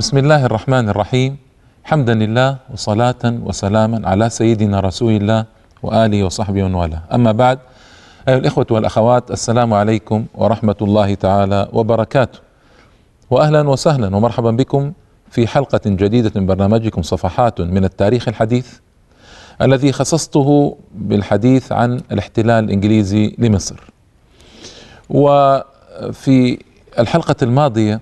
بسم الله الرحمن الرحيم حمدا لله وصلاة وسلاما على سيدنا رسول الله وآله وصحبه ومن والاه أما بعد أيها الإخوة والأخوات السلام عليكم ورحمة الله تعالى وبركاته وأهلا وسهلا ومرحبا بكم في حلقة جديدة من برنامجكم صفحات من التاريخ الحديث الذي خصصته بالحديث عن الاحتلال الإنجليزي لمصر وفي الحلقة الماضية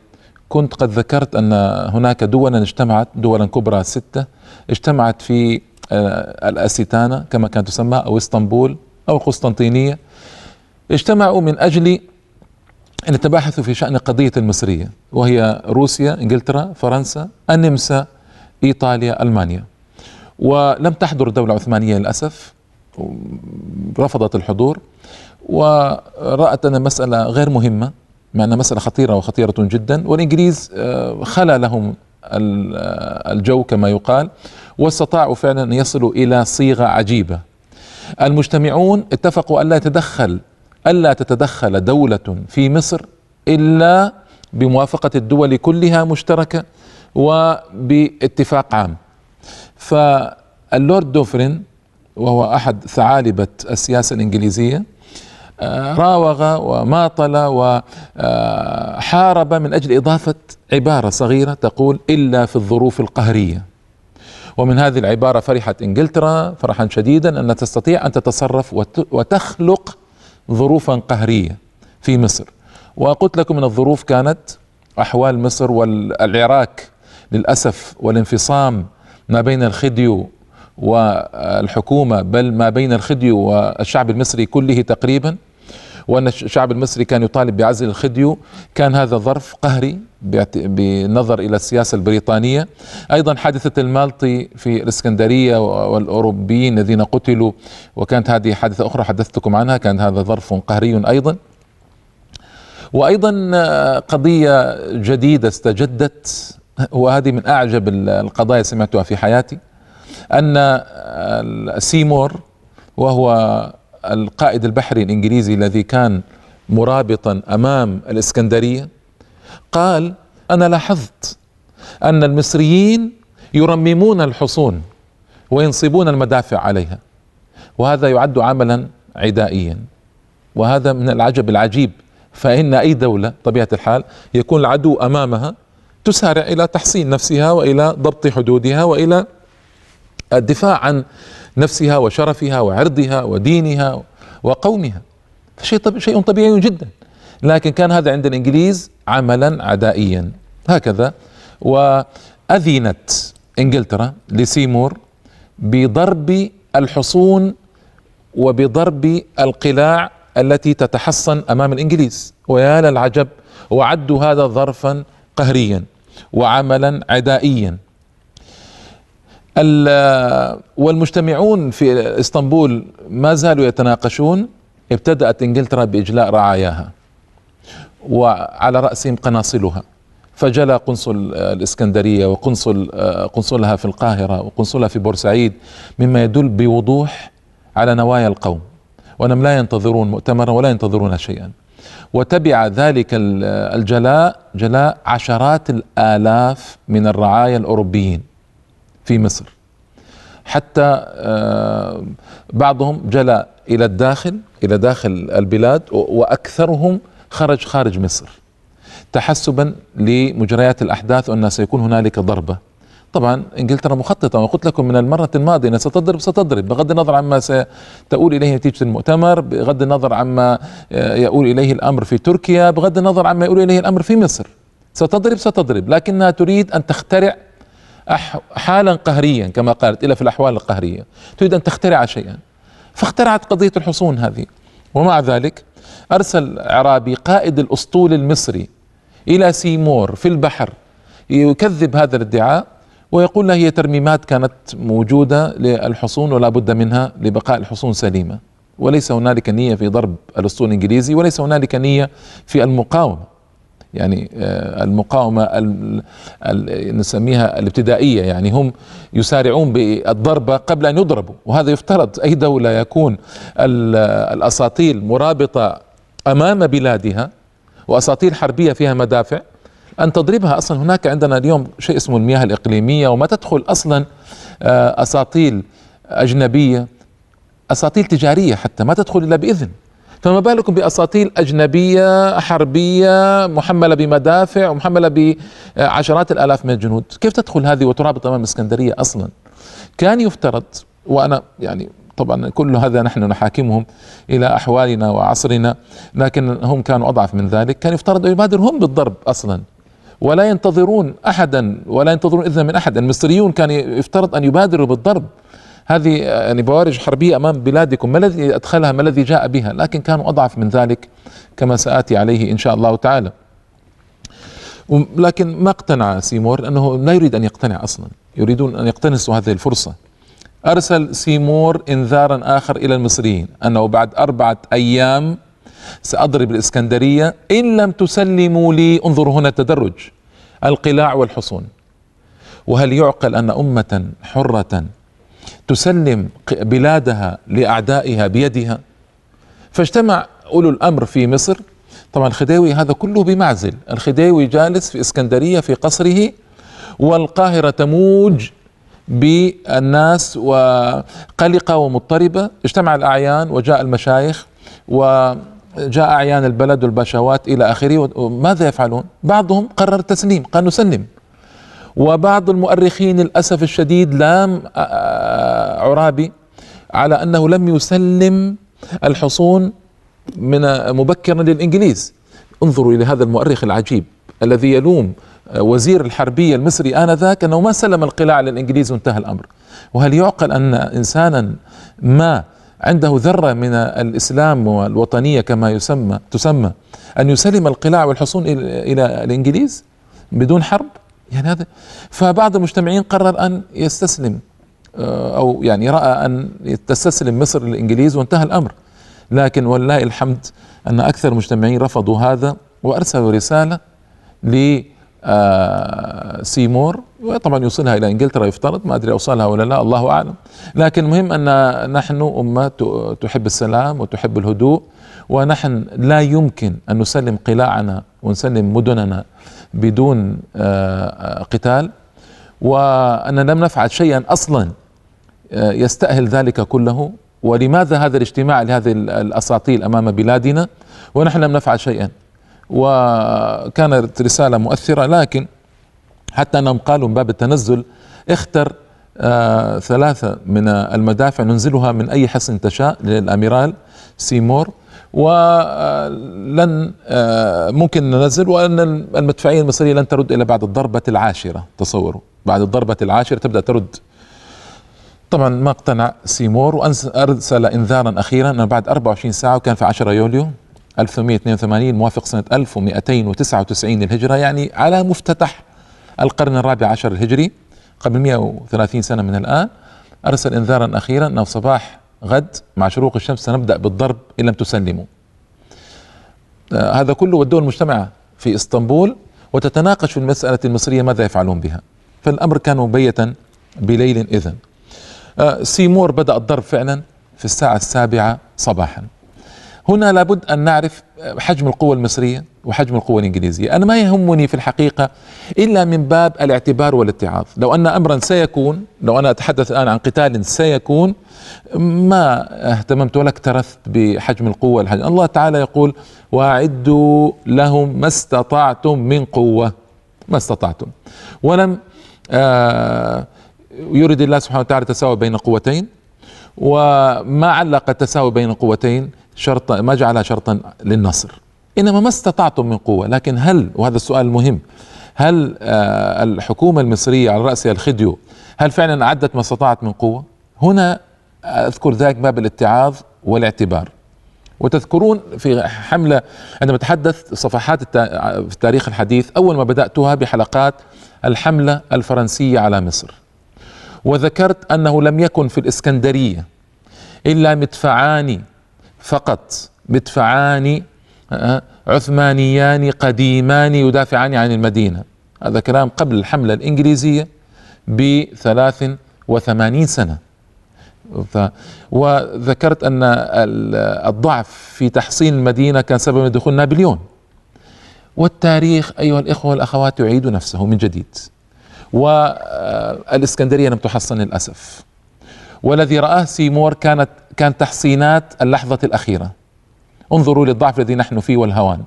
كنت قد ذكرت أن هناك دولا اجتمعت دولا كبرى ستة اجتمعت في آه، الأسيتانا كما كانت تسمى أو اسطنبول أو القسطنطينية اجتمعوا من أجل أن يتباحثوا في شأن قضية المصرية وهي روسيا إنجلترا فرنسا النمسا إيطاليا ألمانيا ولم تحضر الدولة العثمانية للأسف رفضت الحضور ورأت أن المسألة غير مهمة مع أنها مسألة خطيرة وخطيرة جدا والإنجليز آه، خلا لهم آه، الجو كما يقال واستطاعوا فعلا أن يصلوا إلى صيغة عجيبة المجتمعون اتفقوا ألا يتدخل ألا تتدخل دولة في مصر إلا بموافقة الدول كلها مشتركة وباتفاق عام فاللورد دوفرين وهو أحد ثعالبة السياسة الإنجليزية آه. راوغ وماطل وحارب آه، من اجل اضافه عباره صغيره تقول الا في الظروف القهريه ومن هذه العباره فرحت انجلترا فرحا شديدا ان تستطيع ان تتصرف وتخلق ظروفا قهريه في مصر وقلت لكم ان الظروف كانت احوال مصر والعراك للاسف والانفصام ما بين الخديو والحكومه بل ما بين الخديو والشعب المصري كله تقريبا وأن الشعب المصري كان يطالب بعزل الخديو كان هذا ظرف قهري بنظر إلى السياسة البريطانية أيضا حادثة المالطي في الإسكندرية والأوروبيين الذين قتلوا وكانت هذه حادثة أخرى حدثتكم عنها كان هذا ظرف قهري أيضا وأيضا قضية جديدة استجدت وهذه من أعجب القضايا سمعتها في حياتي أن سيمور وهو القائد البحري الانجليزي الذي كان مرابطا امام الاسكندريه قال انا لاحظت ان المصريين يرممون الحصون وينصبون المدافع عليها وهذا يعد عملا عدائيا وهذا من العجب العجيب فإن أي دولة طبيعة الحال يكون العدو أمامها تسارع إلى تحصين نفسها وإلى ضبط حدودها وإلى الدفاع عن نفسها وشرفها وعرضها ودينها وقومها شيء شيء طبيعي جدا لكن كان هذا عند الانجليز عملا عدائيا هكذا واذنت انجلترا لسيمور بضرب الحصون وبضرب القلاع التي تتحصن امام الانجليز ويا للعجب وعدوا هذا ظرفا قهريا وعملا عدائيا والمجتمعون في اسطنبول ما زالوا يتناقشون ابتدأت انجلترا باجلاء رعاياها وعلى رأسهم قناصلها فجلى قنصل الإسكندرية وقنصل قنصلها في القاهرة وقنصلها في بورسعيد مما يدل بوضوح على نوايا القوم وأنهم لا ينتظرون مؤتمرا ولا ينتظرون شيئا وتبع ذلك الجلاء جلاء عشرات الآلاف من الرعايا الأوروبيين في مصر حتى آه، بعضهم جلى الى الداخل الى داخل البلاد واكثرهم خرج خارج مصر تحسبا لمجريات الاحداث وان سيكون هنالك ضربه طبعا انجلترا مخططه وقلت لكم من المره الماضيه انها ستضرب ستضرب بغض النظر عما ستؤول اليه نتيجه المؤتمر بغض النظر عما آه، يؤول اليه الامر في تركيا بغض النظر عما يؤول اليه الامر في مصر ستضرب ستضرب لكنها تريد ان تخترع حالا قهريا كما قالت إلا في الأحوال القهرية تريد أن تخترع شيئا فاخترعت قضية الحصون هذه ومع ذلك أرسل عرابي قائد الأسطول المصري إلى سيمور في البحر يكذب هذا الادعاء ويقول له هي ترميمات كانت موجودة للحصون ولا بد منها لبقاء الحصون سليمة وليس هنالك نية في ضرب الأسطول الإنجليزي وليس هنالك نية في المقاومة يعني آه، المقاومة نسميها الابتدائية يعني هم يسارعون بالضربة قبل أن يضربوا وهذا يفترض أي دولة يكون الأساطيل مرابطة أمام بلادها وأساطيل حربية فيها مدافع أن تضربها أصلا هناك عندنا اليوم شيء اسمه المياه الإقليمية وما تدخل أصلا آه، أساطيل أجنبية أساطيل تجارية حتى ما تدخل إلا بإذن فما بالكم باساطيل اجنبيه حربيه محمله بمدافع ومحمله بعشرات الالاف من الجنود، كيف تدخل هذه وترابط امام الاسكندريه اصلا؟ كان يفترض وانا يعني طبعا كل هذا نحن نحاكمهم الى احوالنا وعصرنا لكن هم كانوا اضعف من ذلك، كان يفترض ان يبادر هم بالضرب اصلا ولا ينتظرون احدا ولا ينتظرون اذن من احد، المصريون كان يفترض ان يبادروا بالضرب هذه يعني بوارج حربية أمام بلادكم ما الذي أدخلها ما الذي جاء بها لكن كانوا أضعف من ذلك كما سآتي عليه إن شاء الله تعالى لكن ما اقتنع سيمور لأنه لا يريد أن يقتنع أصلا يريدون أن يقتنصوا هذه الفرصة أرسل سيمور إنذارا آخر إلى المصريين أنه بعد أربعة أيام سأضرب الإسكندرية إن لم تسلموا لي انظروا هنا التدرج القلاع والحصون وهل يعقل أن أمة حرة تسلم بلادها لاعدائها بيدها فاجتمع اولو الامر في مصر طبعا الخديوي هذا كله بمعزل الخديوي جالس في اسكندريه في قصره والقاهره تموج بالناس وقلقه ومضطربه اجتمع الاعيان وجاء المشايخ وجاء اعيان البلد والباشوات الى اخره ماذا يفعلون؟ بعضهم قرر التسليم قال نسلم وبعض المؤرخين للأسف الشديد لام آه، آه، عرابي على أنه لم يسلم الحصون من آه، مبكرا للإنجليز انظروا إلى هذا المؤرخ العجيب الذي يلوم وزير الحربية المصري آنذاك أنه ما سلم القلاع للإنجليز وانتهى الأمر وهل يعقل أن إنسانا ما عنده ذرة من الإسلام والوطنية كما يسمى تسمى أن يسلم القلاع والحصون إلى الإنجليز بدون حرب يعني هذا فبعض المجتمعين قرر أن يستسلم آه، أو يعني رأى أن تستسلم مصر للإنجليز وانتهى الأمر لكن والله الحمد أن أكثر المجتمعين رفضوا هذا وأرسلوا رسالة ل آه، سيمور وطبعا يوصلها إلى إنجلترا يفترض ما أدري أوصلها ولا لا الله أعلم لكن المهم أن نحن أمة تحب السلام وتحب الهدوء ونحن لا يمكن أن نسلم قلاعنا ونسلم مدننا بدون آه، آه، قتال وأننا لم نفعل شيئا أصلا آه، يستأهل ذلك كله ولماذا هذا الاجتماع لهذه الأساطيل أمام بلادنا ونحن لم نفعل شيئا وكانت رسالة مؤثرة لكن حتى أنهم قالوا من باب التنزل اختر آه ثلاثة من المدافع ننزلها من أي حصن تشاء للأميرال سيمور ولن آه، ممكن ننزل وان المدفعيه المصريه لن ترد الا بعد الضربه العاشره تصوروا بعد الضربه العاشره تبدا ترد طبعا ما اقتنع سيمور وارسل انذارا اخيرا انه بعد 24 ساعه وكان في 10 يوليو 1882 موافق سنه 1299 للهجره يعني على مفتتح القرن الرابع عشر الهجري قبل 130 سنه من الان ارسل انذارا اخيرا انه صباح غد مع شروق الشمس سنبدأ بالضرب إن لم تسلموا آه، هذا كله والدول مجتمعة في إسطنبول وتتناقش في المسألة المصرية ماذا يفعلون بها فالأمر كان مبيتا بليل إذن آه، سيمور بدأ الضرب فعلا في الساعة السابعة صباحا هنا لابد أن نعرف آه، حجم القوة المصرية وحجم القوة الإنجليزية أنا ما يهمني في الحقيقة إلا من باب الاعتبار والاتعاظ لو أن أمرا سيكون لو أنا أتحدث الآن عن قتال سيكون ما اهتممت ولا اكترثت بحجم القوة الحجم. الله تعالى يقول وأعدوا لهم ما استطعتم من قوة ما استطعتم ولم آه يريد الله سبحانه وتعالى تساوي بين قوتين وما علق التساوي بين قوتين شرطا ما جعلها شرطا للنصر انما ما استطعتم من قوه لكن هل وهذا السؤال المهم هل آه، الحكومه المصريه على راسها الخديو هل فعلا اعدت ما استطاعت من قوه هنا آه، اذكر ذاك باب الاتعاظ والاعتبار وتذكرون في حملة عندما تحدث صفحات في التاريخ الحديث أول ما بدأتها بحلقات الحملة الفرنسية على مصر وذكرت أنه لم يكن في الإسكندرية إلا مدفعان فقط مدفعان آه، عثمانيان قديمان يدافعان عن المدينة هذا كلام قبل الحملة الإنجليزية بثلاث وثمانين سنة وذكرت أن الضعف في تحصين المدينة كان سبب دخول نابليون والتاريخ أيها الإخوة والأخوات يعيد نفسه من جديد والإسكندرية لم تحصن للأسف والذي رآه سيمور كانت كان تحصينات اللحظة الأخيرة انظروا للضعف الذي نحن فيه والهوان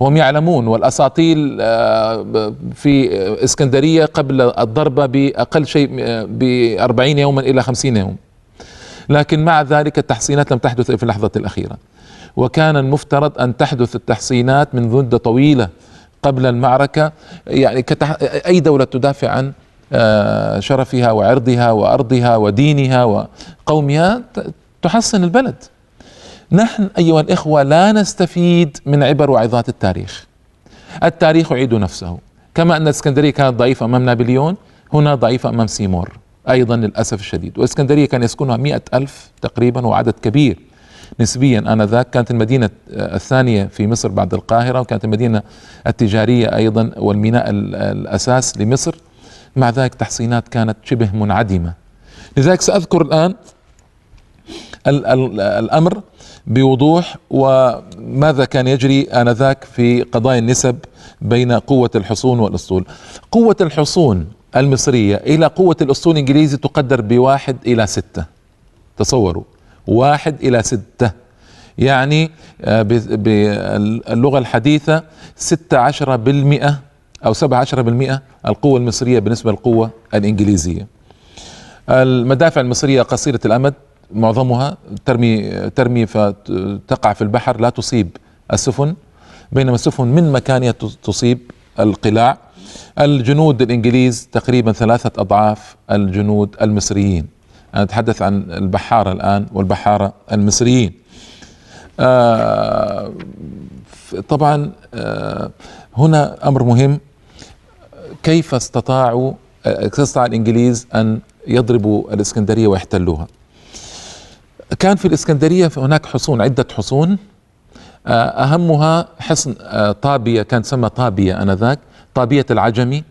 وهم يعلمون والأساطيل آه، في اسكندرية قبل الضربة بأقل شيء آه، بأربعين يوما إلى خمسين يوم لكن مع ذلك التحصينات لم تحدث في اللحظة الأخيرة وكان المفترض أن تحدث التحصينات من مدة طويلة قبل المعركة يعني أي دولة تدافع عن آه، شرفها وعرضها وارضها ودينها وقومها تحصن البلد. نحن ايها الاخوه لا نستفيد من عبر وعظات التاريخ. التاريخ يعيد نفسه، كما ان الاسكندريه كانت ضعيفه امام نابليون، هنا ضعيفه امام سيمور ايضا للاسف الشديد، والاسكندريه كان يسكنها مئة ألف تقريبا وعدد كبير نسبيا انذاك كانت المدينه آه، الثانيه في مصر بعد القاهره وكانت المدينه التجاريه ايضا والميناء الاساس لمصر مع ذلك تحصينات كانت شبه منعدمة لذلك سأذكر الآن الأمر بوضوح وماذا كان يجري آنذاك في قضايا النسب بين قوة الحصون والأسطول قوة الحصون المصرية إلى قوة الأسطول الإنجليزي تقدر بواحد إلى ستة تصوروا واحد إلى ستة يعني آه، باللغة الحديثة ستة عشر بالمئة أو 17% القوة المصرية بالنسبة للقوة الإنجليزية المدافع المصرية قصيرة الأمد معظمها ترمي ترمي فتقع في البحر لا تصيب السفن بينما السفن من مكانها تصيب القلاع الجنود الإنجليز تقريبا ثلاثة أضعاف الجنود المصريين أنا أتحدث عن البحارة الآن والبحارة المصريين آه طبعا آه هنا أمر مهم كيف استطاعوا آه، استطاع الانجليز ان يضربوا الاسكندريه ويحتلوها كان في الاسكندريه هناك حصون عده حصون آه، اهمها حصن آه، طابيه كان تسمى طابيه انذاك طابيه العجمي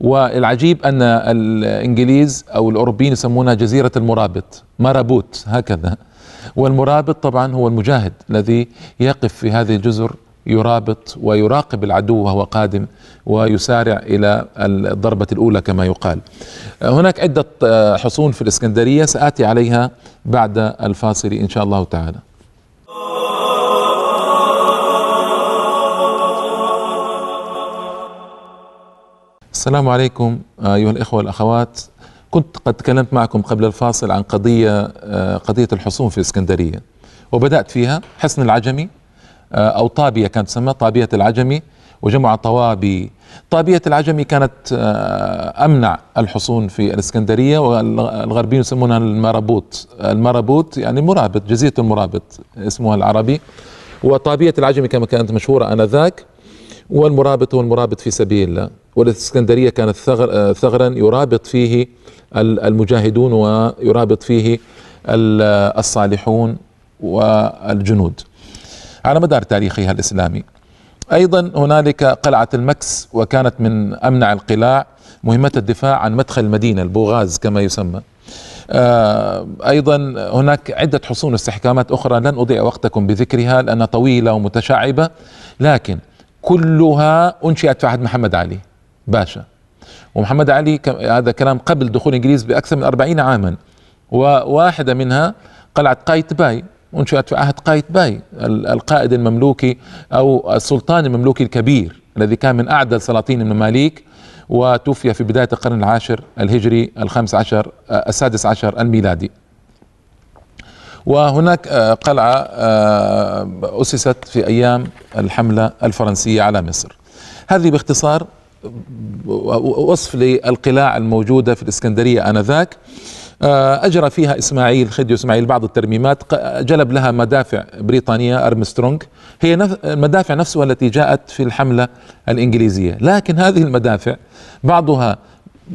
والعجيب ان الانجليز او الاوروبيين يسمونها جزيره المرابط مرابوت هكذا والمرابط طبعا هو المجاهد الذي يقف في هذه الجزر يرابط ويراقب العدو وهو قادم ويسارع الى الضربه الاولى كما يقال. هناك عده آه، حصون في الاسكندريه ساتي عليها بعد الفاصل ان شاء الله تعالى. السلام عليكم آه، ايها الاخوه والاخوات كنت قد تكلمت معكم قبل الفاصل عن قضيه آه، قضيه الحصون في الاسكندريه وبدات فيها حصن العجمي آه، أو طابية كانت تسمى طابية العجمي وجمع طوابي طابية العجمي كانت آه، أمنع الحصون في الإسكندرية والغربيين يسمونها المرابوط المرابوط يعني مرابط جزيرة المرابط اسمها العربي وطابية العجمي كما كانت مشهورة آنذاك والمرابط هو المرابط في سبيل الله والإسكندرية كانت ثغر آه، ثغرا يرابط فيه المجاهدون ويرابط فيه الصالحون والجنود على مدار تاريخها الإسلامي أيضا هنالك قلعة المكس وكانت من أمنع القلاع مهمة الدفاع عن مدخل المدينة البوغاز كما يسمى آه، أيضا هناك عدة حصون واستحكامات أخرى لن أضيع وقتكم بذكرها لأنها طويلة ومتشعبة لكن كلها أنشئت في عهد محمد علي باشا ومحمد علي هذا كلام قبل دخول الإنجليز بأكثر من أربعين عاما وواحدة منها قلعة قايتباي أنشئت في عهد قايت باي القائد المملوكي أو السلطان المملوكي الكبير الذي كان من أعدل سلاطين المماليك وتوفي في بداية القرن العاشر الهجري الخامس عشر آه، السادس عشر الميلادي وهناك آه، قلعة آه، أسست في أيام الحملة الفرنسية على مصر هذه باختصار وصف للقلاع الموجودة في الإسكندرية آنذاك آه، أجرى فيها إسماعيل خديو إسماعيل بعض الترميمات جلب لها مدافع بريطانية أرمسترونغ هي المدافع نفسها التي جاءت في الحملة الإنجليزية لكن هذه المدافع بعضها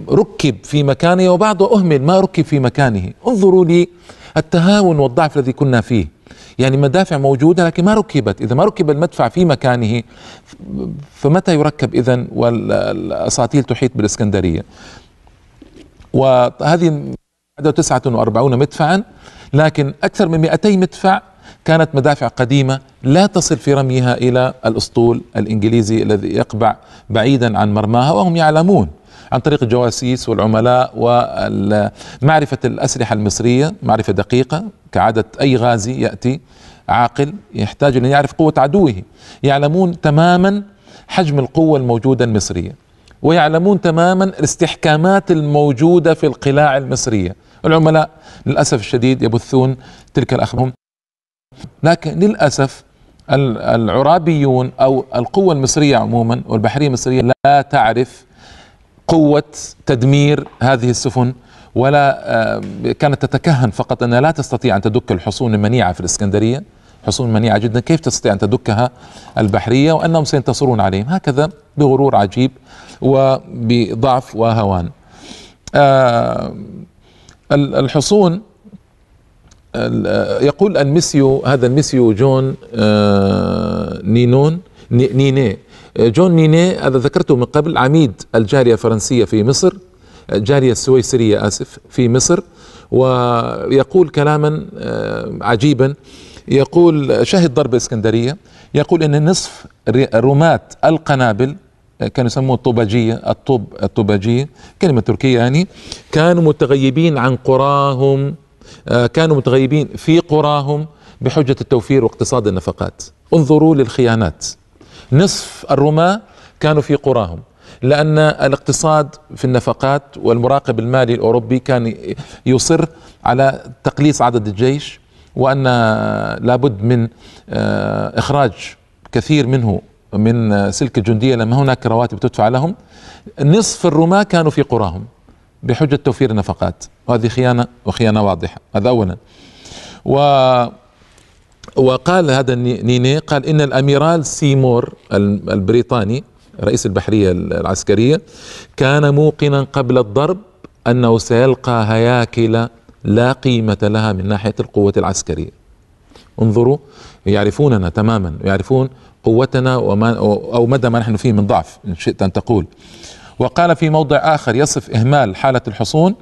ركب في مكانه وبعضه أهمل ما ركب في مكانه انظروا لي التهاون والضعف الذي كنا فيه يعني مدافع موجودة لكن ما ركبت إذا ما ركب المدفع في مكانه فمتى يركب إذا والأساطيل تحيط بالإسكندرية وهذه 149 مدفعا لكن أكثر من 200 مدفع كانت مدافع قديمة لا تصل في رميها إلى الأسطول الإنجليزي الذي يقبع بعيدا عن مرماها وهم يعلمون عن طريق الجواسيس والعملاء ومعرفة الأسلحة المصرية معرفة دقيقة كعادة أي غازي يأتي عاقل يحتاج أن يعرف قوة عدوه يعلمون تماما حجم القوة الموجودة المصرية ويعلمون تماما الاستحكامات الموجودة في القلاع المصرية العملاء للأسف الشديد يبثون تلك الأخبار لكن للأسف العرابيون أو القوة المصرية عموما والبحرية المصرية لا تعرف قوة تدمير هذه السفن ولا آه، كانت تتكهن فقط أنها لا تستطيع أن تدك الحصون المنيعة في الإسكندرية حصون منيعة جدا كيف تستطيع أن تدكها البحرية وأنهم سينتصرون عليهم هكذا بغرور عجيب وبضعف وهوان آه الحصون آه، يقول المسيو هذا المسيو جون آه، نينون نيني آه، جون نيني هذا ذكرته من قبل عميد الجارية الفرنسية في مصر الجارية السويسرية آسف في مصر ويقول كلاما عجيبا يقول شهد ضرب اسكندرية يقول أن نصف رماة القنابل كانوا يسموه الطوباجية الطوب الطوباجية كلمة تركية يعني كانوا متغيبين عن قراهم آه، كانوا متغيبين في قراهم بحجة التوفير واقتصاد النفقات انظروا للخيانات نصف الرماة كانوا في قراهم لأن الاقتصاد في النفقات والمراقب المالي الأوروبي كان يصر على تقليص عدد الجيش وأن لابد من آه، إخراج كثير منه من سلك الجندية لما هناك رواتب تدفع لهم نصف الرماة كانوا في قراهم بحجة توفير النفقات وهذه خيانة وخيانة واضحة هذا أولا و وقال هذا نيني قال إن الأميرال سيمور البريطاني رئيس البحرية العسكرية كان موقنا قبل الضرب أنه سيلقى هياكل لا قيمة لها من ناحية القوة العسكرية انظروا يعرفوننا تماما يعرفون قوتنا وما أو مدى ما نحن فيه من ضعف إن شئت أن تقول وقال في موضع آخر يصف إهمال حالة الحصون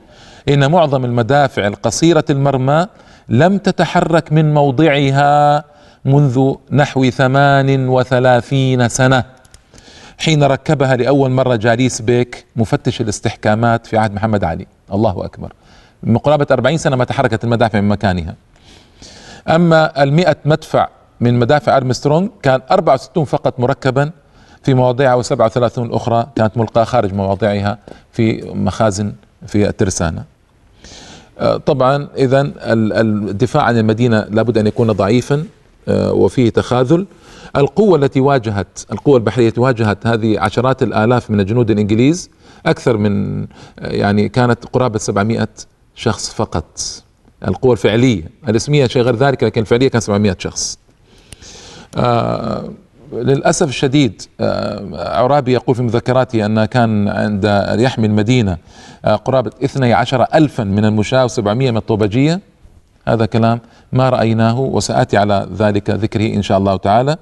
إن معظم المدافع القصيرة المرمى لم تتحرك من موضعها منذ نحو ثمان وثلاثين سنة حين ركبها لأول مرة جاليس بيك مفتش الاستحكامات في عهد محمد علي الله أكبر من قرابة أربعين سنة ما تحركت المدافع من مكانها أما المئة مدفع من مدافع أرمسترونج كان 64 فقط مركبا في مواضيعها و37 أخرى كانت ملقاة خارج مواضعها في مخازن في الترسانة أه، طبعا إذا الدفاع عن المدينة لابد أن يكون ضعيفا أه، وفيه تخاذل القوة التي واجهت القوة البحرية التي واجهت هذه عشرات الآلاف من الجنود الإنجليز أكثر من أه، يعني كانت قرابة 700 شخص فقط القوة الفعلية الاسمية شيء غير ذلك لكن الفعلية كان 700 شخص آه، للأسف الشديد آه، عرابي يقول في مذكراته أن كان عند يحمي المدينة آه، قرابة 12 ألفا من المشاة و700 من الطوبجية هذا كلام ما رأيناه وسأتي على ذلك ذكره إن شاء الله تعالى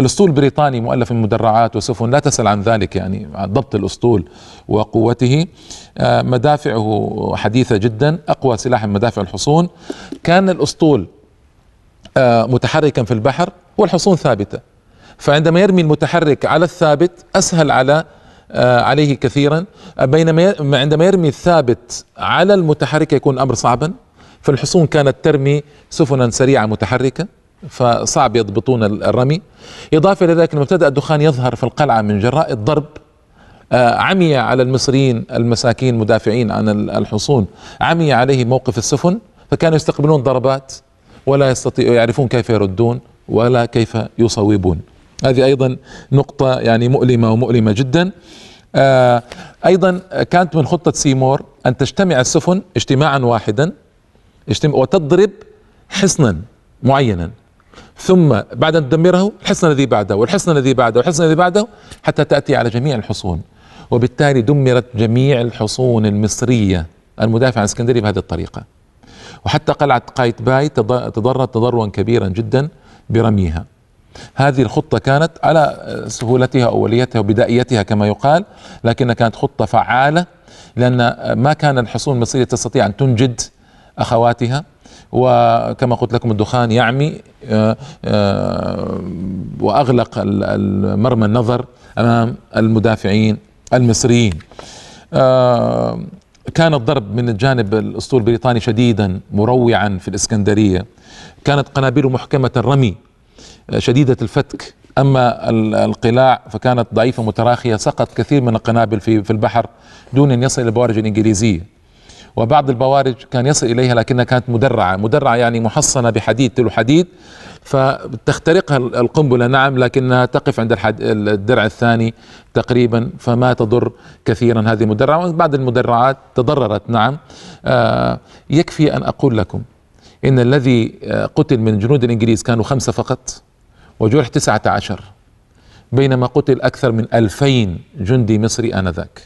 الاسطول البريطاني مؤلف من مدرعات وسفن لا تسأل عن ذلك يعني عن ضبط الاسطول وقوته مدافعه حديثة جدا أقوى سلاح من مدافع الحصون كان الاسطول متحركا في البحر والحصون ثابتة فعندما يرمي المتحرك على الثابت أسهل على آه، عليه كثيرا بينما عندما يرمي الثابت على المتحرك يكون الأمر صعبا فالحصون كانت ترمي سفنا سريعة متحركة فصعب يضبطون الرمي إضافة إلى ذلك لما ابتدأ الدخان يظهر في القلعة من جراء الضرب آه، عمي على المصريين المساكين مدافعين عن الحصون عمي عليه موقف السفن فكانوا يستقبلون ضربات ولا يستطيعوا يعرفون كيف يردون ولا كيف يصوبون هذه أيضا نقطة يعني مؤلمة ومؤلمة جدا آه، أيضا كانت من خطة سيمور أن تجتمع السفن اجتماعا واحدا اجتماع وتضرب حصنا معينا ثم بعد أن تدمره الحصن الذي بعده والحصن الذي بعده والحصن الذي بعده حتى تأتي على جميع الحصون وبالتالي دمرت جميع الحصون المصرية المدافعة عن اسكندرية بهذه الطريقة وحتى قلعة قايت باي تضرت تضررا كبيرا جدا برميها هذه الخطة كانت على سهولتها أوليتها وبدائيتها كما يقال لكنها كانت خطة فعالة لأن ما كان الحصون المصرية تستطيع أن تنجد أخواتها وكما قلت لكم الدخان يعمي آه، آه، وأغلق مرمى النظر أمام المدافعين المصريين آه، كان الضرب من الجانب الأسطول البريطاني شديدا مروعا في الإسكندرية كانت قنابله محكمة الرمي آه، شديدة الفتك أما القلاع فكانت ضعيفة متراخية سقط كثير من القنابل في في البحر دون أن يصل إلى البوارج الإنجليزية وبعض البوارج كان يصل إليها لكنها كانت مدرعة مدرعة يعني محصنة بحديد تلو حديد فتخترقها القنبلة نعم لكنها تقف عند الدرع الثاني تقريبا فما تضر كثيرا هذه المدرعة وبعض المدرعات تضررت نعم آه، يكفي أن أقول لكم إن الذي آه، قتل من جنود الإنجليز كانوا خمسة فقط وجرح تسعة عشر بينما قتل أكثر من ألفين جندي مصري آنذاك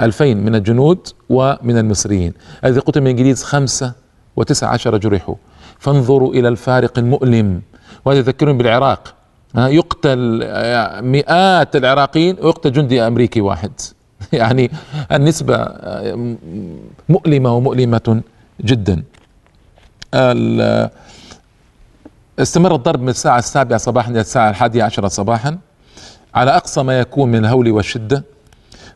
ألفين من الجنود ومن المصريين الذي قتل من الإنجليز خمسة وتسعة عشر جرحوا فانظروا إلى الفارق المؤلم وهذا يذكرون بالعراق يقتل آه، مئات العراقيين ويقتل جندي أمريكي واحد يعني النسبة آه، مؤلمة ومؤلمة جدا استمر الضرب من الساعة السابعة صباحا إلى الساعة الحادية عشرة صباحا على أقصى ما يكون من الهول والشدة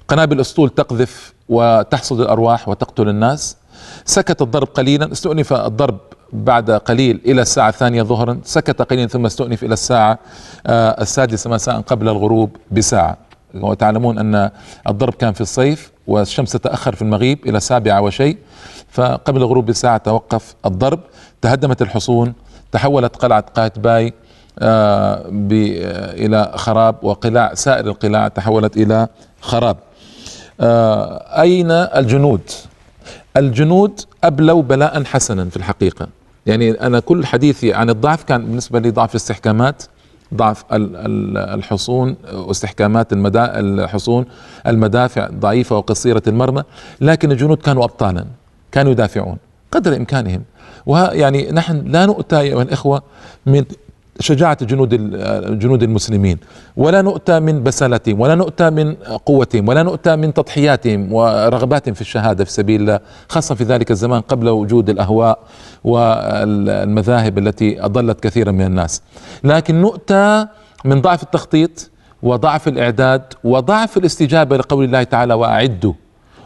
قنابل أسطول تقذف وتحصد الأرواح وتقتل الناس سكت الضرب قليلا استؤنف الضرب بعد قليل إلى الساعة الثانية ظهرا سكت قليلا ثم استؤنف إلى الساعة آه، السادسة مساء قبل الغروب بساعة وتعلمون أن الضرب كان في الصيف والشمس تتأخر في المغيب إلى سابعة وشيء فقبل غروب الساعة توقف الضرب تهدمت الحصون تحولت قلعة قاتباي باي آه، آه، إلى خراب وقلاع سائر القلاع تحولت إلى خراب آه، أين الجنود الجنود أبلوا بلاء حسنا في الحقيقة يعني أنا كل حديثي عن الضعف كان بالنسبة لي ضعف استحكامات ضعف الحصون واستحكامات المدا... الحصون المدافع ضعيفة وقصيرة المرمى لكن الجنود كانوا أبطالا كانوا يدافعون قدر إمكانهم ويعني نحن لا نؤتى أيها الإخوة من شجاعة جنود الجنود المسلمين ولا نؤتى من بسالتهم ولا نؤتى من قوتهم ولا نؤتى من تضحياتهم ورغباتهم في الشهادة في سبيل الله خاصة في ذلك الزمان قبل وجود الأهواء والمذاهب التي أضلت كثيرا من الناس لكن نؤتى من ضعف التخطيط وضعف الإعداد وضعف الاستجابة لقول الله تعالى وأعدوا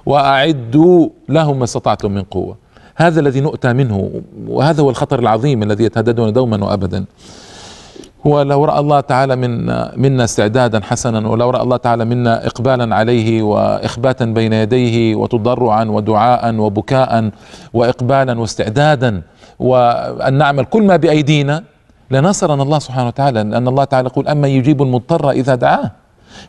وأعدوا لهم ما استطعتم من قوة هذا الذي نؤتى منه وهذا هو الخطر العظيم الذي يتهددون دوما وابدا ولو راى الله تعالى من منا استعدادا حسنا ولو راى الله تعالى منا اقبالا عليه واخباتا بين يديه وتضرعا ودعاء وبكاء واقبالا واستعدادا وان نعمل كل ما بايدينا لنصرنا الله سبحانه وتعالى لان الله تعالى يقول اما يجيب المضطر اذا دعاه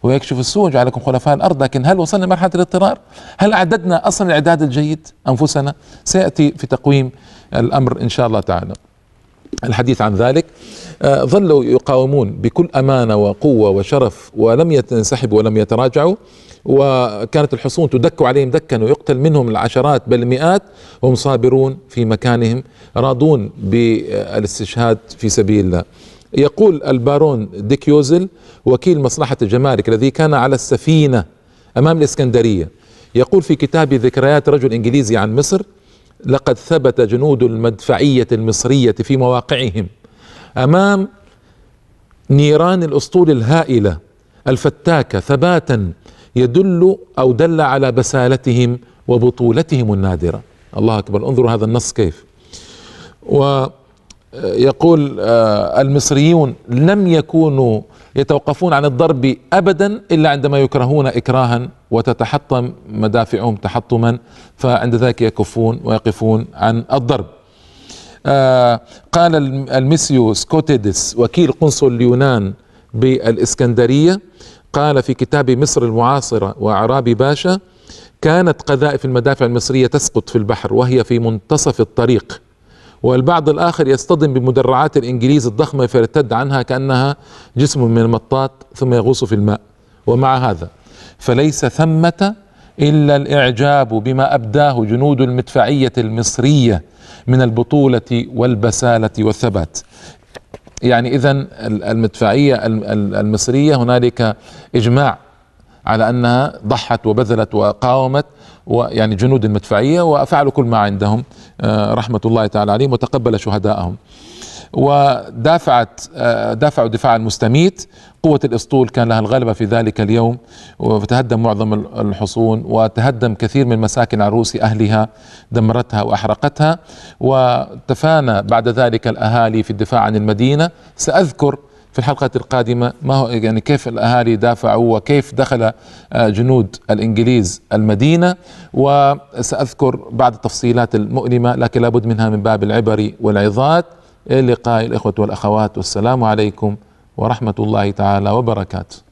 ويكشف السوء ويجعلكم خلفاء الارض لكن هل وصلنا لمرحله الاضطرار؟ هل اعددنا اصلا الاعداد الجيد انفسنا؟ سياتي في تقويم الامر ان شاء الله تعالى. الحديث عن ذلك آه، ظلوا يقاومون بكل امانه وقوه وشرف ولم ينسحبوا ولم يتراجعوا وكانت الحصون تدك عليهم دكا ويقتل منهم العشرات بل المئات وهم صابرون في مكانهم راضون بالاستشهاد في سبيل الله يقول البارون ديكيوزل وكيل مصلحة الجمارك الذي كان على السفينة أمام الإسكندرية يقول في كتاب ذكريات رجل إنجليزي عن مصر لقد ثبت جنود المدفعية المصرية في مواقعهم أمام نيران الأسطول الهائلة الفتاكة ثباتا يدل أو دل على بسالتهم وبطولتهم النادرة الله أكبر انظروا هذا النص كيف و يقول آه، المصريون لم يكونوا يتوقفون عن الضرب ابدا الا عندما يكرهون اكراها وتتحطم مدافعهم تحطما فعند ذلك يكفون ويقفون عن الضرب. آه، قال المسيو سكوتيدس وكيل قنصل اليونان بالاسكندريه قال في كتاب مصر المعاصره واعرابي باشا كانت قذائف المدافع المصريه تسقط في البحر وهي في منتصف الطريق والبعض الآخر يصطدم بمدرعات الإنجليز الضخمة فيرتد عنها كأنها جسم من المطاط ثم يغوص في الماء ومع هذا فليس ثمة إلا الإعجاب بما أبداه جنود المدفعية المصرية من البطولة والبسالة والثبات يعني إذا المدفعية المصرية هنالك إجماع على أنها ضحت وبذلت وقاومت ويعني جنود المدفعية وفعلوا كل ما عندهم آه، رحمة الله تعالى عليهم وتقبل شهدائهم ودافعت آه، دافعوا دفاع المستميت قوة الإسطول كان لها الغلبة في ذلك اليوم وتهدم معظم الحصون وتهدم كثير من مساكن عروس أهلها دمرتها وأحرقتها وتفانى بعد ذلك الأهالي في الدفاع عن المدينة سأذكر في الحلقة القادمة ما هو يعني كيف الأهالي دافعوا وكيف دخل آه، جنود الإنجليز المدينة وسأذكر بعض التفصيلات المؤلمة لكن لابد منها من باب العبر والعظات إلى الإخوة والأخوات والسلام عليكم ورحمة الله تعالى وبركاته